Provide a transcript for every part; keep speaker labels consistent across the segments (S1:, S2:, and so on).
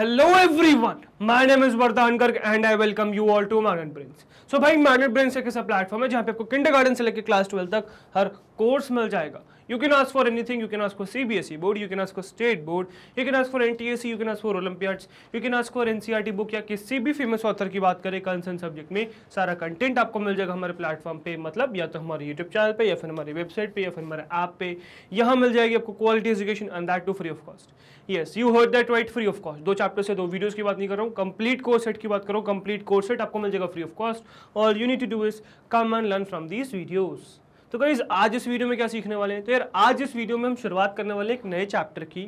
S1: Hello everyone my name is Vardhankar and I welcome you all to Magnet Brains so भाई Magnet brains एक ऐसा platform है जहां पे आपको किंडर गार्डन से लेकर क्लास ट्वेल्व तक हर कोर्स मिल जाएगा You can ask for anything. You can ask for CBSE board. You can ask for state board. You can ask for NTSC. You can ask for Olympiads. You can ask for NCERT book या किसी भी famous author की बात करें concern subject में सारा content आपको मिल जाएगा हमारे प्लेटफॉर्म पे मतलब या तो हमारे यूट्यूब चैनल पे या फिर हमारी वेबसाइट पे या फिर हमारे ऐप पे यहाँ मिल जाएगी आपको quality education and that too free of cost yes you heard that right free of cost दो चैप्टर से दो वीडियोज की बात नहीं कर रहा हूँ कंप्लीट कोर्स सेट की बात करो कंप्लीट कोर्स सेट आपको मिल जाएगा फ्री ऑफ कॉस्ट और you need to do is come and learn from these videos तो गाइज आज इस वीडियो में क्या सीखने वाले हैं तो यार आज इस वीडियो में हम शुरुआत करने वाले एक नए चैप्टर की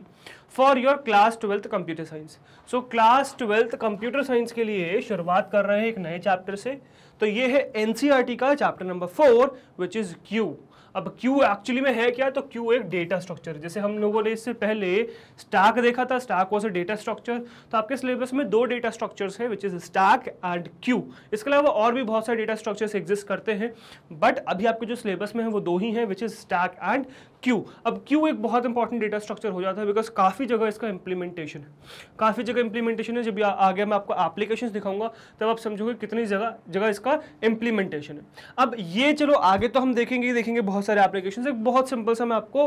S1: for your class twelfth computer science so class twelfth computer science के लिए शुरुआत कर रहे हैं एक नए चैप्टर से तो ये है एनसीआरटी e का chapter number four which is queue अब क्यू एक्चुअली में है क्या तो क्यू एक डेटा स्ट्रक्चर जैसे हम लोगों ने इससे पहले स्टाक देखा था stack was a data structure तो आपके सिलेबस में दो डेटा स्ट्रक्चर्स है which is stack and queue इसके अलावा और भी बहुत सारे डेटा स्ट्रक्चर्स एग्जिस्ट करते हैं बट अभी आपके जो सिलेबस में है वो दो ही हैं which is stack and queue अब क्यू एक बहुत इंपॉर्टेंट डेटा स्ट्रक्चर हो जाता है बिकॉज काफ़ी जगह इसका इंप्लीमेंटेशन है काफ़ी जगह इंप्लीमेंटेशन है जब आगे मैं आपको एप्लीकेशन दिखाऊंगा तब आप समझोगे कितनी जगह जगह इसका इंप्लीमेंटेशन है अब ये चलो आगे तो हम देखेंगे देखेंगे बहुत बहुत सारे एप्लीकेशन एक बहुत सिंपल सा मैं आपको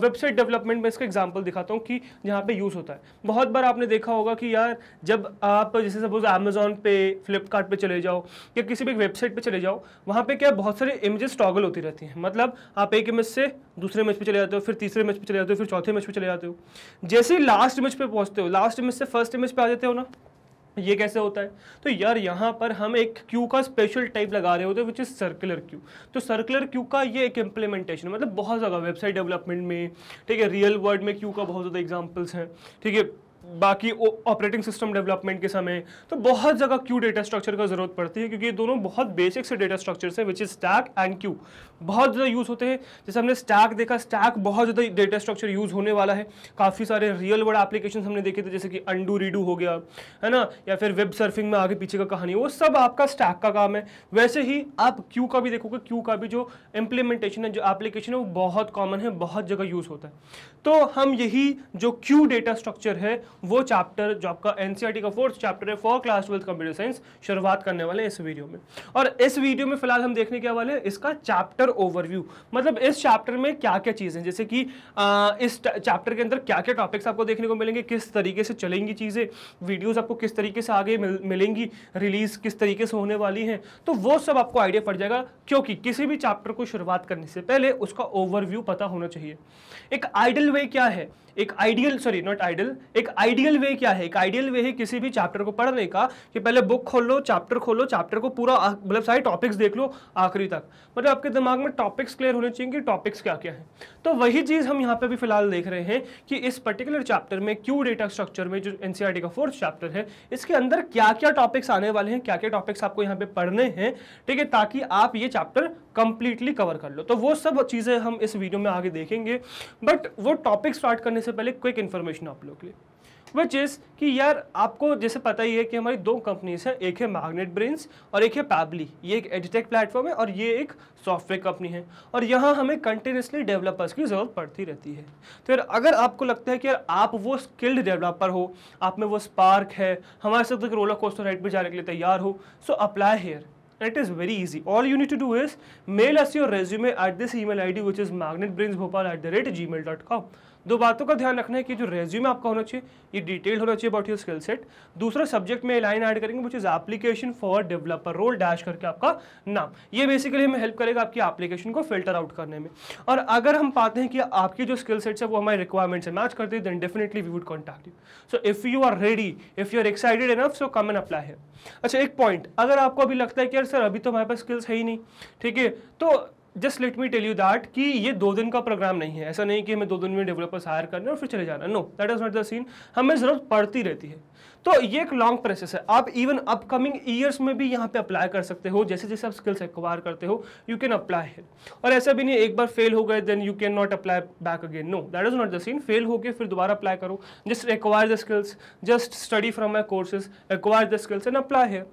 S1: वेबसाइट डेवलपमेंट में इसका एग्जाम्पल दिखाता हूँ कि यहाँ पे यूज़ होता है बहुत बार आपने देखा होगा कि यार जब आप जैसे सपोज अमेजोन पे फ्लिपकार्ट चले जाओ या किसी भी वेबसाइट पर चले जाओ वहाँ पर क्या बहुत सारे इमेजेस स्ट्रॉगल होती रहती हैं मतलब आप एक इमेज से दूसरे इमेज पर चले जाते हो फिर तीसरे इमेज पर चले जाते हो फिर चौथे इमेज पर चले जाते हो जैसे लास्ट इमेज पे पहुँचते हो लास्ट इमेज से फर्स्ट इमेज पे आ जाते हो ना ये कैसे होता है तो यार यहाँ पर हम एक क्यू का स्पेशल टाइप लगा रहे होते हैं विच इज़ सर्कुलर क्यू तो सर्कुलर क्यू का ये एक इम्प्लीमेंटेशन मतलब बहुत ज़्यादा वेबसाइट डेवलपमेंट में ठीक है रियल वर्ल्ड में क्यू का बहुत ज़्यादा एग्जाम्पल्स हैं ठीक है बाकी ऑपरेटिंग सिस्टम डेवलपमेंट के समय तो बहुत जगह क्यू डेटा स्ट्रक्चर का जरूरत पड़ती है क्योंकि ये दोनों बहुत बेसिक से डेटा स्ट्रक्चर है which is stack and queue बहुत ज़्यादा यूज़ होते हैं जैसे हमने स्टैक देखा स्टैक बहुत ज़्यादा डेटा स्ट्रक्चर यूज़ होने वाला है काफ़ी सारे रियल वर्ड एप्लीकेशन हमने देखे थे जैसे कि अंडू रीडू हो गया है ना या फिर वेब सर्फिंग में आगे पीछे का कहानी वो सब आपका स्टैक का काम है वैसे ही आप क्यू का भी देखोगे क्यू का भी जो इम्प्लीमेंटेशन है जो एप्लीकेशन है वो बहुत कॉमन है बहुत जगह यूज़ होता है तो हम यही जो क्यू डेटा स्ट्रक्चर है वो चैप्टर जो आपका एन e का फोर्थ चैप्टर है for class twelfth computer science शुरुआत करने वाले हैं इस वीडियो में और इस वीडियो में फिलहाल हम देखने के वाले इसका चैप्टर ओवरव्यू मतलब इस चैप्टर में क्या क्या चीज़ें जैसे कि आ, इस चैप्टर के अंदर क्या क्या टॉपिक्स आपको देखने को मिलेंगे किस तरीके से चलेंगी चीज़ें वीडियोस आपको किस तरीके से आगे मिल, मिलेंगी रिलीज़ किस तरीके से होने वाली हैं तो वो सब आपको आइडिया पड़ जाएगा क्योंकि किसी भी चैप्टर को शुरुआत करने से पहले उसका ओवरव्यू पता होना चाहिए एक आइडियल वे क्या है एक आइडियल सॉरी नॉट आइडियल एक आइडियल वे क्या है एक आइडियल वे है किसी भी चैप्टर को पढ़ने का कि पहले बुक खोल लो चैप्टर खोलो चैप्टर को पूरा मतलब सारे टॉपिक्स देख लो आखिरी तक मतलब आपके दिमाग में टॉपिक्स क्लियर होने चाहिए कि टॉपिक्स क्या क्या है तो वही चीज़ हम यहाँ पर भी फिलहाल देख रहे हैं कि इस पर्टिकुलर चैप्टर में क्यू डेटा स्ट्रक्चर में जो एन e का फोर्थ चैप्टर है इसके अंदर क्या क्या टॉपिक्स आने वाले हैं क्या क्या टॉपिक्स आपको यहाँ पे पढ़ने हैं ठीक है ताकि आप ये चैप्टर कंप्लीटली कवर कर लो तो वो सब चीज़ें हम इस वीडियो में आगे देखेंगे बट वो टॉपिक स्टार्ट करने से पहले क्विक इन्फॉर्मेशन आप लोग के लिए विच इज़ कि यार आपको जैसे पता ही है कि हमारी दो कंपनीज हैं एक है मैग्नेट ब्रेन्स और एक है पैबली ये एक एडिटेक प्लेटफॉर्म है और ये एक सॉफ्टवेयर कंपनी है और यहाँ हमें कंटिन्यूसली डेवलपर्स की ज़रूरत पड़ती रहती है तो यार अगर आपको लगता है कि यार आप वो स्किल्ड डेवलपर हो आप में वो स्पार्क है हमारे साथ रोलर कोस्टर राइट पर जाने के लिए तैयार हो so apply here It is very easy. All you need to do is mail us your resume at this email ID which is magnetbrainsbhopal at the rate gmail.com. दो बातों का ध्यान रखना है कि जो रेज्यूम आपका होना चाहिए ये डिटेल होना चाहिए अबाउट योर स्किल सेट दूसरा सब्जेक्ट में लाइन ऐड करेंगे which is application for developer role dash करके आपका नाम ये बेसिकली हमें हेल्प करेगा आपकी एप्लीकेशन को फिल्टर आउट करने में और अगर हम पाते हैं कि आपकी जो स्किल सेट्स है वो हमारे रिक्वायरमेंट से मैच करते हैं then definitely we would contact you so if you are ready if you are excited enough so come and apply है अच्छा एक पॉइंट अगर आपको अभी लगता है कि यार सर अभी तो हमारे पास स्किल्स है ही नहीं ठीक है तो just let me tell you that कि ये दो दिन का प्रोग्राम नहीं है ऐसा नहीं कि हमें दो दिन में डेवलपर्स हायर करने और फिर चले जाना no that is not the scene हमें ज़रूरत पड़ती रहती है तो ये एक लॉन्ग प्रोसेस है आप इवन अपकमिंग ईयर्स में भी यहाँ पे अप्लाई कर सकते हो जैसे जैसे आप स्किल्स एक्वायर करते हो यू कैन अप्लाई है और ऐसा भी नहीं एक बार फेल हो गए then you can not apply back again no that is not the scene fail होकर फिर दोबारा अप्लाई करो just acquire the skills just study from my courses acquire the skills and apply है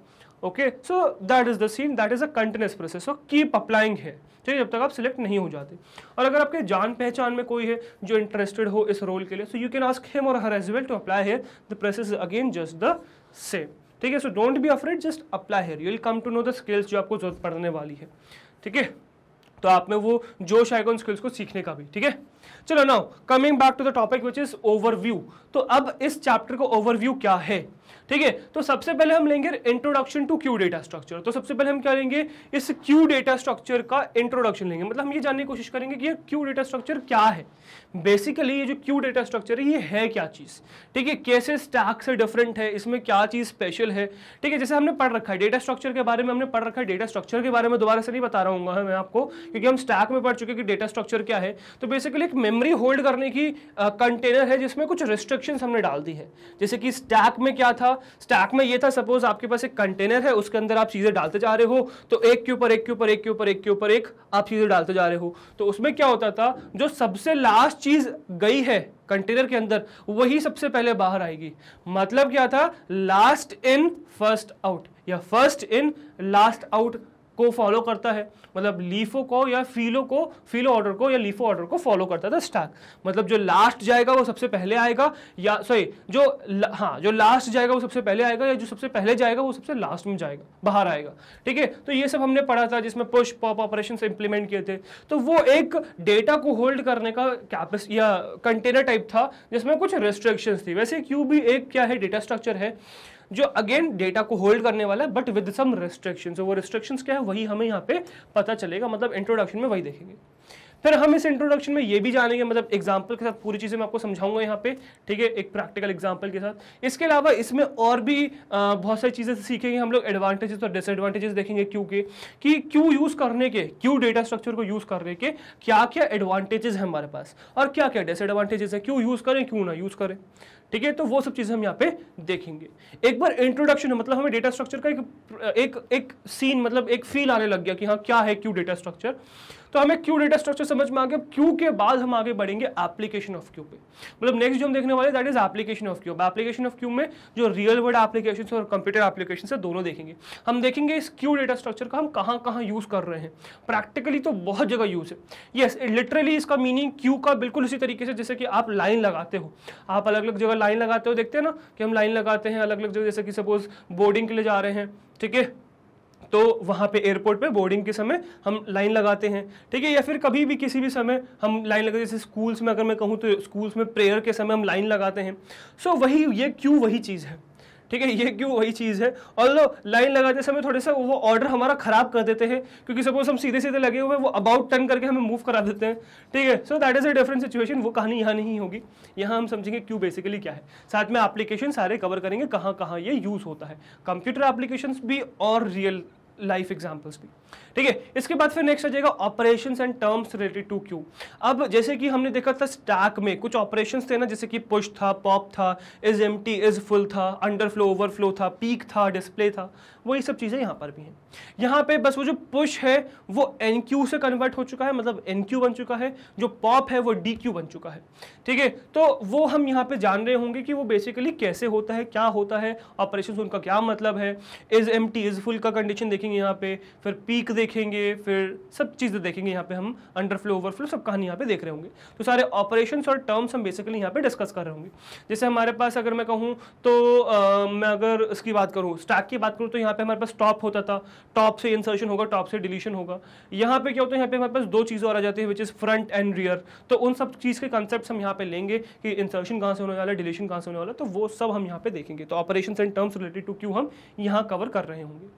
S1: okay so that is the scene that is a continuous process so keep applying है ठीक है जब तक आप सिलेक्ट नहीं हो जाते और अगर आपके जान पहचान में कोई है जो इंटरेस्टेड हो इस रोल के लिए so you can ask him और her as well to apply here the process again just the same ठीक है so don't be afraid just apply here you will come to know the skills जो आपको जरूरत पड़ने वाली है ठीक है तो आप में वो जोश आएगा उन स्किल्स को सीखने का भी ठीक है चलो now coming back to the topic which is overview तो अब इस चैप्टर का ओवरव्यू क्या है ठीक है तो सबसे पहले हम लेंगे introduction to queue data structure तो सबसे पहले हम क्या लेंगे इस क्यू डेटा स्ट्रक्चर का इंट्रोडक्शन लेंगे मतलब हम ये जानने की कोशिश करेंगे कि ये क्यू डेटा स्ट्रक्चर क्या है बेसिकली ये जो क्यू डेटा स्ट्रक्चर है ये है क्या चीज़ ठीक है कैसे स्टैक से डिफरेंट है इसमें क्या चीज़ स्पेशल है ठीक है जैसे हमने पढ़ रखा है डेटा स्ट्रक्चर के बारे में हमने पढ़ रखा है डेटा स्ट्रक्चर के बारे में दोबारा से नहीं बता रहा हूँ मैं आपको क्योंकि हम स्टैक में पढ़ चुके कि डेटा स्ट्रक्चर क्या है तो बेसिकली एक मेमोरी होल्ड करने की कंटेनर है जिसमें कुछ रिस्ट्रिक्शन हमने डाल दी है जैसे कि स्टैक में क्या था स्टैक में ये था सपोज आपके पास एक कंटेनर है उसके अंदर आप चीज़ें डालते जा रहे हो तो एक के ऊपर एक के ऊपर एक के ऊपर एक के ऊपर एक आप चीज़ें डालते जा रहे हो तो उसमें क्या होता था जो सबसे लास्ट चीज़ गई है कंटेनर के अंदर वही सबसे पहले बाहर आएगी मतलब क्या था लास्ट इन फर्स्ट आउट या फर्स्ट इन लास्ट आउट को फॉलो करता है मतलब लीफो को या फीलो को फीलो ऑर्डर को या लीफो ऑर्डर को फॉलो करता था स्टैक मतलब जो लास्ट जाएगा वो सबसे पहले आएगा या सॉरी जो हाँ जो लास्ट जाएगा वो सबसे पहले आएगा या जो सबसे पहले जाएगा वो सबसे लास्ट में जाएगा बाहर आएगा ठीक है तो ये सब हमने पढ़ा था जिसमें पुश पॉप ऑपरेशन इंप्लीमेंट किए थे तो वो एक डेटा को होल्ड करने का कैपेस या कंटेनर टाइप था जिसमें कुछ रेस्ट्रिक्शंस थी वैसे क्यू भी एक क्या है डेटा स्ट्रक्चर है जो अगेन डेटा को होल्ड करने वाला है बट विद सम रिस्ट्रिक्शन वो रिस्ट्रिक्शन क्या है वही हमें यहाँ पे पता चलेगा मतलब इंट्रोडक्शन में वही देखेंगे फिर हम इस इंट्रोडक्शन में ये भी जानेंगे मतलब एग्जाम्पल के साथ पूरी चीज़ें मैं आपको समझाऊंगा यहाँ पे ठीक है एक प्रैक्टिकल एग्जाम्पल के साथ इसके अलावा इसमें और भी बहुत सारी चीज़ें सीखेंगे हम लोग एडवांटेजेस और डिसएडवांटेजेस देखेंगे क्यों के कि क्यों यूज़ करने के क्यों डेटा स्ट्रक्चर को यूज़ करने के क्या क्या एडवांटेजेस है हमारे पास और क्या क्या डिसएडवांटेजेस है क्यों यूज़ करें क्यों ना यूज़ करें ठीक है तो वो सब चीज़ें हम यहाँ पे देखेंगे एक बार इंट्रोडक्शन मतलब हमें डेटा स्ट्रक्चर का एक एक सीन मतलब एक फील आने लग गया कि हाँ क्या है क्यों डेटा स्ट्रक्चर तो हमें क्यू डेटा स्ट्रक्चर समझ में आ गया क्यू के बाद हम आगे बढ़ेंगे एप्लीकेशन ऑफ क्यू पे मतलब नेक्स्ट जो हम देखने वाले that is application of queue application of queue में जो रियल वर्ल्ड एप्लीकेशन और कंप्यूटर एप्लीकेशन है दोनों देखेंगे हम देखेंगे इस क्यू डेटा स्ट्रक्चर का हम कहाँ कहाँ यूज़ कर रहे हैं प्रैक्टिकली तो बहुत जगह यूज़ है येस लिटरली इसका मीनिंग क्यू का बिल्कुल उसी तरीके से जैसे कि आप लाइन लगाते हो आप अलग अलग जगह लाइन लगाते हो देखते हैं ना कि हम लाइन लगाते हैं अलग अलग जगह जैसे कि सपोज बोर्डिंग के लिए जा रहे हैं ठीक है तो वहाँ पे एयरपोर्ट पे बोर्डिंग के समय हम लाइन लगाते हैं ठीक है या फिर कभी भी किसी भी समय हम लाइन लगाते जैसे स्कूल्स में अगर मैं कहूँ तो स्कूल्स में प्रेयर के समय हम लाइन लगाते हैं सो so, वही ये क्यों वही चीज़ है ठीक है ये क्यों वही चीज़ है और लाइन लगाते समय थोड़े सा वो ऑर्डर हमारा ख़राब कर देते हैं क्योंकि सपोज हम सीधे सीधे लगे हुए वो अबाउट टर्न करके हमें मूव करा देते हैं ठीक है so that is a different situation वो कहानी यहाँ नहीं होगी यहाँ हम समझेंगे क्यों बेसिकली क्या है साथ में एप्लीकेशन सारे कवर करेंगे कहाँ कहाँ ये यूज़ होता है कंप्यूटर एप्लीकेशन भी और रियल लाइफ एग्जाम्पल्स भी ठीक है इसके बाद फिर नेक्स्ट आ जाएगा operations and terms related to queue अब जैसे कि हमने देखा था स्टैक में कुछ ऑपरेशंस थे ना जैसे कि पुश था पॉप था इज एम इज फुल था अंडरफ्लो ओवरफ्लो था पीक था डिस्प्ले था वही सब चीज़ें यहाँ पर भी हैं यहाँ पे बस वो जो पुश है वो एन क्यू से कन्वर्ट हो चुका है मतलब एन क्यू बन चुका है जो पॉप है वो डी क्यू बन चुका है ठीक है तो वो हम यहाँ पे जान रहे होंगे कि वो बेसिकली कैसे होता है क्या होता है ऑपरेशन उनका क्या मतलब है is empty is full का कंडीशन देखेंगे यहाँ पे फिर पीक देखेंगे फिर सब चीज़ें देखेंगे यहाँ पे हम अंडरफ्लो ओवरफ्लो सब कहानी यहाँ पे देख रहे होंगे तो सारे ऑपरेशन और टर्म्स हम बेसिकली यहाँ पे डिस्कस कर रहे होंगे जैसे हमारे पास अगर मैं कहूँ तो आ, मैं अगर इसकी बात करूँ स्टैक की बात करूँ तो यहाँ यहाँ पे हमारे पास टॉप होता था टॉप से इंसर्शन होगा टॉप से डिलीशन होगा यहाँ पे क्या होता है यहाँ पे हमारे पास दो चीज़ें और आ जाती है which is front and rear तो उन सब चीज़ के कॉन्सेप्ट हम यहाँ पे लेंगे कि इंसर्शन कहाँ से होने वाला है डिलीशन कहाँ से होने वाला है तो वो सब हम यहाँ पे देखेंगे तो operation and terms related to queue हम यहाँ कवर कर रहे होंगे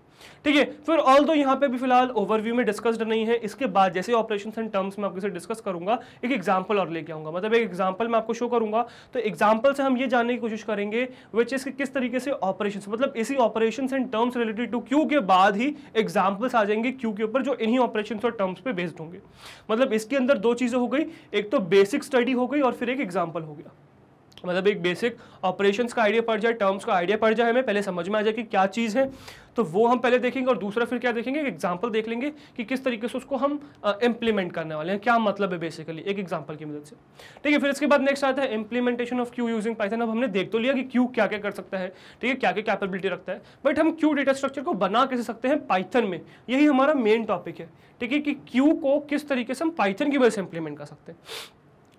S1: ठीक है फिर ऑल दो यहाँ पे भी फिलहाल ओवरव्यू में डिस्कस्ड नहीं है इसके बाद जैसे ऑपरेशन एंड टर्म्स में आपके साथ डिस्कस करूंगा एक एग्जाम्पल और लेके आऊंगा मतलब एक एग्जाम्पल मैं आपको शो करूंगा तो एग्जाम्पल से हम ये जानने की कोशिश करेंगे विच इस किस तरीके से ऑपरेशन मतलब इसी operation and terms related to queue के बाद ही एग्जाम्पल्स आ जाएंगे क्यू के ऊपर जो इन्हीं ऑपरेशन और टर्म्स पर बेस्ड होंगे मतलब इसके अंदर दो चीज़ें हो गई एक तो बेसिक स्टडी हो गई और फिर एक एग्जाम्पल हो गया मतलब एक बेसिक ऑपरेशंस का आइडिया पड़ जाए टर्म्स का आइडिया पड़ जाए हमें पहले समझ में आ जाए कि क्या चीज़ है तो वो हम पहले देखेंगे और दूसरा फिर क्या देखेंगे एग्जाम्पल देख लेंगे कि किस तरीके से उसको हम इम्प्लीमेंट करने वाले हैं क्या मतलब है बेसिकली एक एग्जाम्पल की मदद से ठीक है फिर इसके बाद नेक्स्ट आता है implementation of queue using Python अब हमने देख तो लिया कि क्यू क्या क्या कर सकता है ठीक है क्या क्या कैपेबिलिटी रखता है बट हम क्यू डेटा स्ट्रक्चर को बना कैसे सकते हैं पाइथन में यही हमारा मेन टॉपिक है ठीक है कि क्यू को किस तरीके से हम पाइथन की वजह से इम्प्लीमेंट कर सकते हैं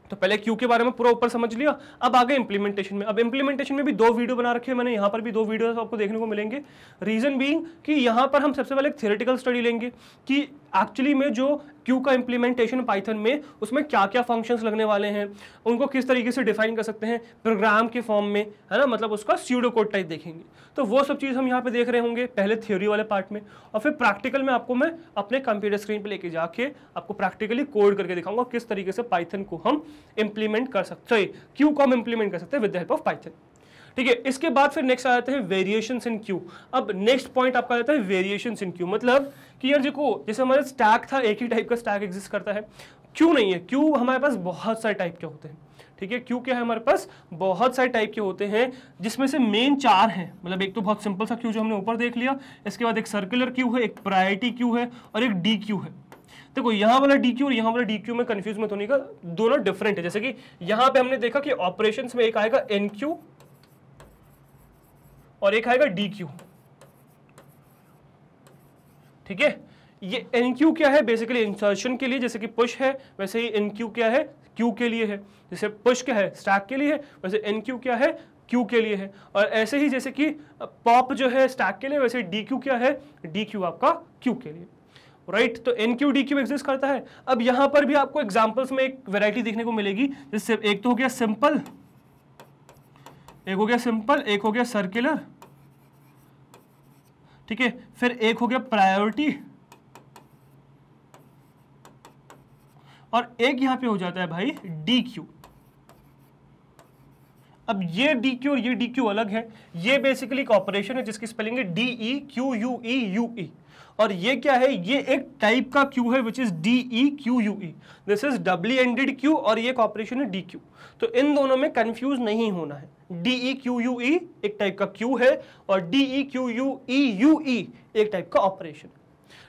S1: तो पहले क्यू के बारे में पूरा ऊपर समझ लिया अब आगे इम्प्लीमेंटेशन में अब इम्प्लीमेंटेशन में भी दो वीडियो बना रखे हैं मैंने यहाँ पर भी दो वीडियो आपको देखने को मिलेंगे रीज़न बीइंग कि यहाँ पर हम सबसे पहले एक थियोरेटिकल स्टडी लेंगे कि एक्चुअली में जो क्यू का इम्प्लीमेंटेशन पाइथन में उसमें क्या क्या फंक्शंस लगने वाले हैं उनको किस तरीके से डिफाइन कर सकते हैं प्रोग्राम के फॉर्म में है ना मतलब उसका स्यूडो कोड टाइप देखेंगे तो वो सब चीज़ हम यहाँ पे देख रहे होंगे पहले थ्योरी वाले पार्ट में और फिर प्रैक्टिकल में आपको मैं अपने कंप्यूटर स्क्रीन पर लेके जाके आपको प्रैक्टिकली कोड करके दिखाऊंगा किस तरीके से पाइथन को हम इम्प्लीमेंट कर सकते क्यू को हम इम्प्लीमेंट कर सकते हैं with the help of Python ठीक है इसके बाद फिर नेक्स्ट आ जाते हैं वेरिएशन इन क्यू अब नेक्स्ट पॉइंट आपका आता है वेरिएशन इन क्यू मतलब कि यार देखो जैसे हमारा स्टैक था एक ही टाइप का स्टैक एग्जिस्ट करता है क्यों नहीं है क्यू हमारे पास बहुत सारे टाइप के होते हैं ठीक है क्यू क्या है हमारे पास बहुत सारे टाइप के होते हैं जिसमें से मेन चार हैं मतलब एक तो बहुत सिंपल सा क्यू जो हमने ऊपर देख लिया इसके बाद एक सर्कुलर क्यू है एक प्रायोरिटी क्यू है और एक डी क्यू है देखो यहाँ वाला डी क्यू और यहाँ वाला डी क्यू में कन्फ्यूज मत होने का दोनों डिफरेंट है जैसे कि यहाँ पे हमने देखा कि ऑपरेशन में एक आएगा एन क्यू और एक आएगा डी क्यू ठीक है ये एन क्यू क्या है बेसिकली इंसर्शन के लिए जैसे कि पुश है वैसे ही एन क्यू क्या है क्यू के लिए है जैसे पुश क्या है स्टैक के लिए है वैसे एन क्यू क्या है क्यू के लिए है और ऐसे ही जैसे कि पॉप जो है स्टैक के लिए वैसे डी क्यू क्या है डी क्यू आपका क्यू के लिए राइट right, तो enqueue dequeue exist करता है अब यहां पर भी आपको एग्जाम्पल्स में एक वेराइटी देखने को मिलेगी जिससे एक तो हो गया सिंपल एक हो गया सिंपल एक हो गया सर्कुलर ठीक है फिर एक हो गया प्रायोरिटी और एक यहां पे हो जाता है भाई डी क्यू अब ये डी क्यू और ये डी क्यू अलग है ये बेसिकली एक ऑपरेशन है जिसकी स्पेलिंग है D E Q U E U E और ये क्या है ये एक टाइप का क्यू है which is D E Q U E this is double ended queue और ये कॉपरेशन है डी क्यू तो इन दोनों में कंफ्यूज नहीं होना है D E Q U E एक टाइप का क्यू है और D E Q U E U E एक टाइप का ऑपरेशन है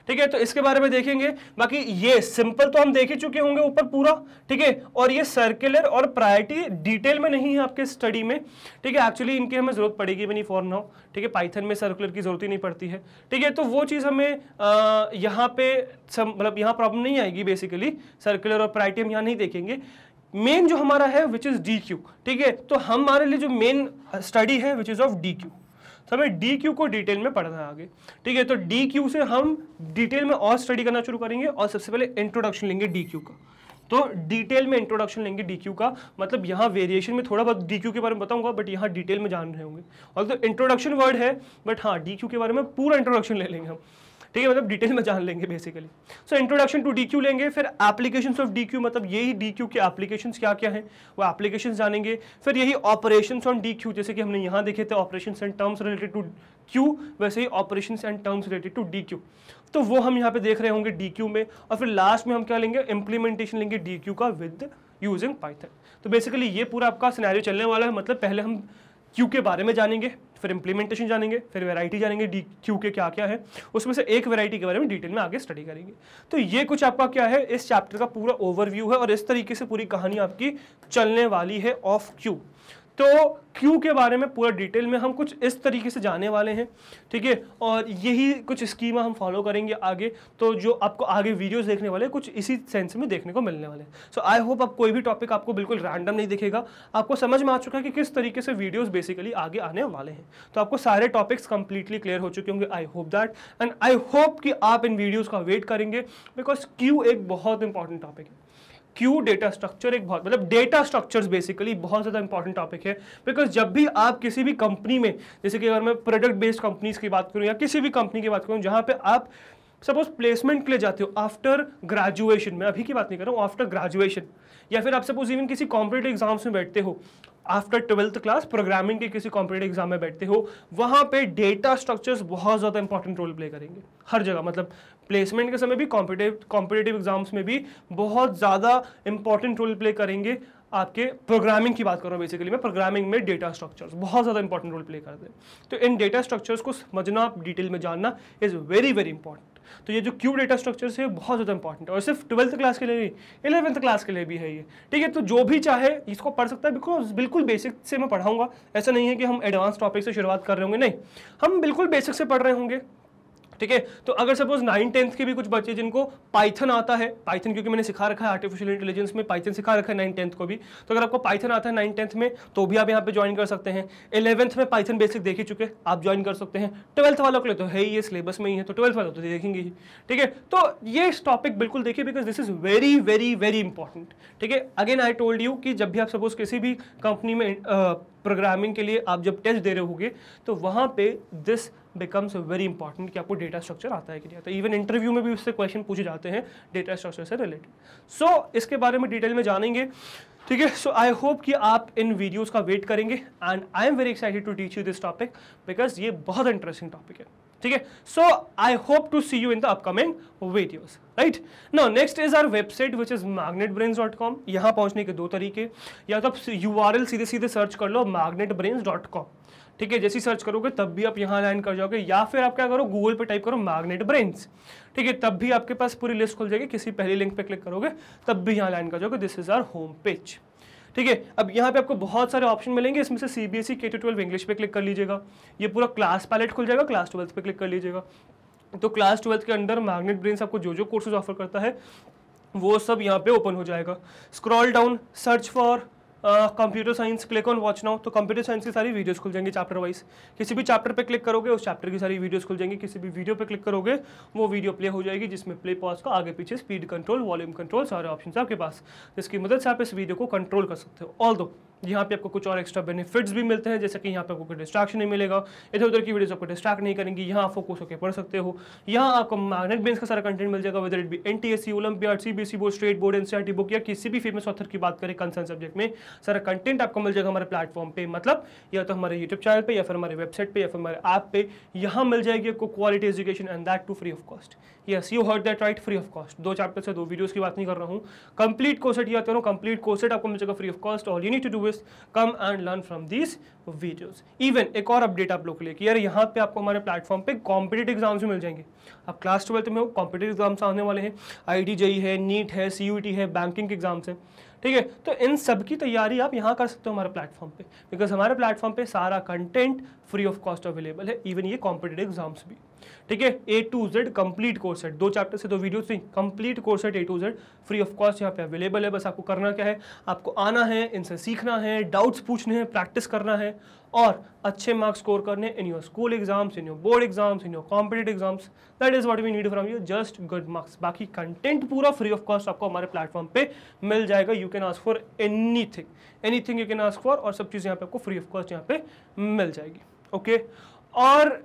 S1: ठीक है तो इसके बारे में देखेंगे बाकी ये सिंपल तो हम देख ही चुके होंगे ऊपर पूरा ठीक है और ये सर्कुलर और प्रायरिटी डिटेल में नहीं है आपके स्टडी में ठीक है एक्चुअली इनकी हमें जरूरत पड़ेगी भी नहीं फॉर नाउ ठीक है पाइथन में सर्कुलर की जरूरत ही नहीं पड़ती है ठीक है तो वो चीज़ हमें यहाँ पे मतलब यहाँ प्रॉब्लम नहीं आएगी बेसिकली सर्कुलर और प्रायरिटी हम यहाँ नहीं देखेंगे मेन जो हमारा है विच इज़ डी क्यू ठीक है तो हमारे लिए जो मेन स्टडी है which is of deque तो हमें डी क्यू को डिटेल में पढ़ना है आगे ठीक है तो डी क्यू से हम डिटेल में और स्टडी करना शुरू करेंगे और सबसे पहले इंट्रोडक्शन लेंगे डी क्यू का तो डिटेल में इंट्रोडक्शन लेंगे डी क्यू का मतलब यहाँ वेरिएशन में थोड़ा बहुत डी क्यू के बारे में बताऊंगा बट यहाँ डिटेल में जान रहे होंगे और तो इंट्रोडक्शन वर्ड है बट हाँ डी क्यू के बारे में पूरा इंट्रोडक्शन ले लेंगे हम ठीक है मतलब डिटेल में जान लेंगे basically so introduction to D लेंगे फिर एप्लीकेशन ऑफ डी मतलब यही डी के एप्लीकेशन क्या क्या है वो एप्लीकेशन जानेंगे फिर यही ऑपरेशन ऑन डी जैसे कि हमने यहाँ देखे थे operation and terms related to queue वैसे ही operation and terms related to D तो वो हम यहाँ पे देख रहे होंगे डी में और फिर लास्ट में हम क्या लेंगे इम्प्लीमेंटेशन लेंगे डी का विद यूजिंग पाइथन तो बेसिकली ये पूरा आपका सिनेरियो चलने वाला है मतलब पहले हम क्यू के बारे में जानेंगे फिर इंप्लीमेंटेशन जानेंगे फिर वैरायटी जानेंगे डी क्यू के क्या क्या है उसमें से एक वैरायटी के बारे में डिटेल में आगे स्टडी करेंगे तो ये कुछ आपका क्या है इस चैप्टर का पूरा ओवरव्यू है और इस तरीके से पूरी कहानी आपकी चलने वाली है ऑफ क्यू तो क्यू के बारे में पूरा डिटेल में हम कुछ इस तरीके से जाने वाले हैं ठीक है और यही कुछ स्कीमा हम फॉलो करेंगे आगे तो जो आपको आगे वीडियोस देखने वाले कुछ इसी सेंस में देखने को मिलने वाले हैं सो आई होप आप कोई भी टॉपिक आपको बिल्कुल रैंडम नहीं दिखेगा आपको समझ में आ चुका है कि किस तरीके से वीडियोज़ बेसिकली आगे आने वाले हैं तो आपको सारे टॉपिक्स कंप्लीटली क्लियर हो चुके होंगे I hope that and I hope कि आप इन वीडियोज़ का वेट करेंगे बिकॉज क्यू एक बहुत इंपॉर्टेंट टॉपिक है क्यों डेटा स्ट्रक्चर एक बहुत मतलब डेटा स्ट्रक्चर्स बेसिकली बहुत ज़्यादा इंपॉर्टेंट टॉपिक है बिकॉज जब भी आप किसी भी कंपनी में जैसे कि अगर मैं प्रोडक्ट बेस्ड कंपनीज की बात करूँ या किसी भी कंपनी की बात करूँ जहाँ पर आप सपोज प्लेसमेंट के लिए जाते हो आफ्टर ग्रेजुएशन मैं अभी की बात नहीं कर रहा हूँ आफ्टर ग्रेजुएशन या फिर आप सपोज इवन किसी कॉम्पिटेटिव एग्जाम्स में बैठते हो आफ्टर ट्वेल्थ क्लास प्रोग्रामिंग के किसी कॉम्पिटेटिव एग्जाम में बैठते हो वहाँ पे डेटा स्ट्रक्चर्स बहुत ज़्यादा इंपॉर्टेंट रोल प्ले करेंगे हर जगह मतलब प्लेसमेंट के समय भी कॉम्पिटेटिव कॉम्पिटेटिव एग्जाम्स में भी बहुत ज़्यादा इंपॉर्टेंट रोल प्ले करेंगे आपके प्रोग्रामिंग की बात कर रहा हूँ बेसिकली मैं प्रोग्रामिंग में डेटा स्ट्रक्चर्स बहुत ज़्यादा इंपॉर्टेंट रोल प्ले करते हैं तो इन डेटा स्ट्रक्चर्स को समझना डिटेल में जानना इज़ वेरी वेरी इंपॉर्टेंट तो ये जो क्यूब डेटा स्ट्रक्चर है बहुत ज़्यादा इंपॉर्टेंट है और सिर्फ ट्वेल्थ क्लास के लिए नहीं इलेवंथ क्लास के लिए भी है ये ठीक है तो जो भी चाहे इसको पढ़ सकता है बिकॉज बिल्कुल बेसिक से मैं पढ़ाऊंगा ऐसा नहीं है कि हम एडवांस टॉपिक से शुरुआत कर रहे होंगे नहीं हम बिल्कुल बेसिक से पढ़ रहे होंगे ठीक है तो अगर सपोज नाइन टेंथ के भी कुछ बच्चे जिनको पाइथन आता है पाइथन क्योंकि मैंने सिखा रखा है आर्टिफिशियल इंटेलिजेंस में पाइथन सिखा रखा है नाइन टेंथ को भी तो अगर आपको पाइथन आता है नाइन टेंथ में तो भी आप यहाँ पे ज्वाइन कर सकते हैं इलेवंथ में पाइथन बेसिक देख ही चुके आप ज्वाइन कर सकते हैं ट्वेल्थ वालों के लिए तो है ही ये सिलेबस में ही है तो ट्वेल्थ वालों तो देखेंगे ही ठीक है तो ये टॉपिक बिल्कुल देखिए because this is very very very important ठीक है अगेन आई टोल्ड यू कि जब भी आप सपोज किसी भी कंपनी में uh, प्रोग्रामिंग के लिए आप जब टेस्ट दे रहे होगे तो वहाँ पे दिस बिकम्स वेरी इंपॉर्टेंट कि आपको डेटा स्ट्रक्चर आता है कि नहीं आता इवन इंटरव्यू में भी उससे क्वेश्चन पूछे जाते हैं डेटा स्ट्रक्चर से रिलेटेड सो so, इसके बारे में डिटेल में जानेंगे ठीक है सो आई होप कि आप इन वीडियोज़ का वेट करेंगे and I am very excited to teach you this topic because ये बहुत इंटरेस्टिंग टॉपिक है ठीक है so I hope to see you in the upcoming videos right now next is our website which is Magnet Brains dot com यहाँ पहुंचने के दो तरीके या तो आप यू आर एल सीधे सीधे सर्च कर लो मैग्नेट ब्रेन्स डॉट कॉम ठीक है जैसी सर्च करोगे तब भी आप यहाँ लाइन कर जाओगे या फिर आप क्या करो गूगल पे टाइप करो मैग्नेट ब्रेन्स ठीक है तब भी आपके पास पूरी लिस्ट खुल जाएगी किसी पहली लिंक पे क्लिक करोगे तब भी यहाँ लाइन कर जाओगे this is our home page ठीक है अब यहाँ पे आपको बहुत सारे ऑप्शन मिलेंगे इसमें से C B S E K to twelve English पे क्लिक कर लीजिएगा ये पूरा क्लास पैलेट खुल जाएगा क्लास ट्वेल्थ पे क्लिक कर लीजिएगा तो क्लास ट्वेल्थ के अंदर मैग्नेट ब्रेन आपको जो जो कोर्सेज ऑफर करता है वो सब यहाँ पे ओपन हो जाएगा scroll down search for computer science click on watch now तो कंप्यूटर साइंस की सारी वीडियोस खुल जाएंगी चैप्टर वाइज किसी भी चैप्टर पे क्लिक करोगे उस चैप्टर की सारी वीडियोस खुल जाएंगी किसी भी वीडियो पे क्लिक करोगे वो वीडियो प्ले हो जाएगी जिसमें प्ले पॉज का आगे पीछे स्पीड कंट्रोल वॉल्यूम कंट्रोल सारे ऑप्शन आपके पास जिसकी मदद से आप इस वीडियो को कंट्रोल कर सकते हो ऑल दो यहाँ पे आपको कुछ और एक्स्ट्रा बेनिफिट्स भी मिलते हैं जैसे कि यहाँ पे आपको कोई डिस्ट्रैक्शन नहीं मिलेगा इधर उधर की वीडियोस आपको डिस्ट्रैक्ट नहीं करेंगी यहाँ आप फोकस होकर पढ़ सकते हो यहाँ आपको मैग्नेट बेंस का सारा कंटेंट मिल जाएगा whether it be N T S C olympiad C B C board state board NCERT book या किसी भी फेमस ऑथर की बात करें कंसर्न सब्जेक्ट में सारा कंटेंट आपको मिल जाएगा हमारे प्लेटफॉर्म पर मतलब या तो हमारे यूट्यूब चैनल पर या फिर हमारे वेबसाइट पर या फिर हमारे ऐप पे यहाँ मिल जाएगी आपको quality education and that too free of cost yes you heard that right free of cost दो चैप्टर से दो वीडियोज की बात नहीं कर रहा हूँ कंप्लीट कोर्सेट या तो कंप्लीट कोर्सेट आपको मिल जाएगा फ्री ऑफ कॉस्ट और you need to do viewers come and learn from these videos. Even एक और अपडेट आप लोग के लिए कि यार यहाँ पे आपको हमारे प्लेटफॉर्म पे कॉम्पिटेटिव एग्जाम्स भी मिल जाएंगे अब क्लास ट्वेल्थ में कॉम्पिटेटिव एग्जाम्स आने वाले हैं आई जेई है नीट है सी है बैंकिंग के एग्जाम्स हैं ठीक है तो इन सब की तैयारी आप यहाँ कर सकते हो हमारे प्लेटफॉर्म पे बिकॉज हमारे प्लेटफॉर्म पे सारा content free of cost available है इवन ये कॉम्पिटेटिव एग्जाम्स भी ठीक है A to Z complete course set दो चैप्टर से दो वीडियो से complete course set A to Z free of cost यहाँ पे अवेलेबल है बस आपको करना क्या है आपको आना है इनसे सीखना है डाउट्स पूछने हैं प्रैक्टिस करना है और अच्छे मार्क्स स्कोर करने in your school exams in your board exams in your competitive exams that is what we need from you just good marks बाकी कंटेंट पूरा फ्री ऑफ कॉस्ट आपको हमारे प्लेटफॉर्म पे मिल जाएगा you can ask for anything anything you can ask for और सब चीज़ यहाँ पे आपको फ्री ऑफ कॉस्ट यहाँ पे मिल जाएगी ओके okay? और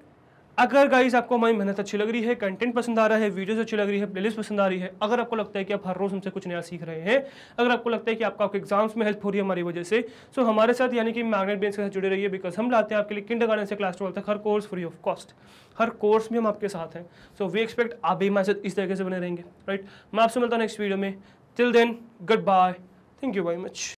S1: अगर गाइस आपको हमारी मेहनत अच्छी लग रही है कंटेंट पसंद आ रहा है वीडियोस अच्छी लग रही है प्लेलिस्ट पसंद आ रही है अगर आपको लगता है कि आप हर रोज़ हमसे कुछ नया सीख रहे हैं अगर आपको लगता है कि आपका आपके एग्जाम्स में हेल्प हो रही है हमारी वजह से सो हमारे साथ यानी कि मैग्नेट बेंस के साथ जुड़े रहिए बिकॉज हम लाते हैं आपके लिए किंड गार्डन से क्लास ट्वेल्थ तक हर कोर्स फ्री ऑफ कॉस्ट हर कोर्स में हम आपके साथ हैं सो वी एक्सपेक्ट आप भी हमारे साथ इस तरीके से बने रहेंगे राइट मैं आपसे मिलता हूँ नेक्स्ट वीडियो में till then goodbye thank you very much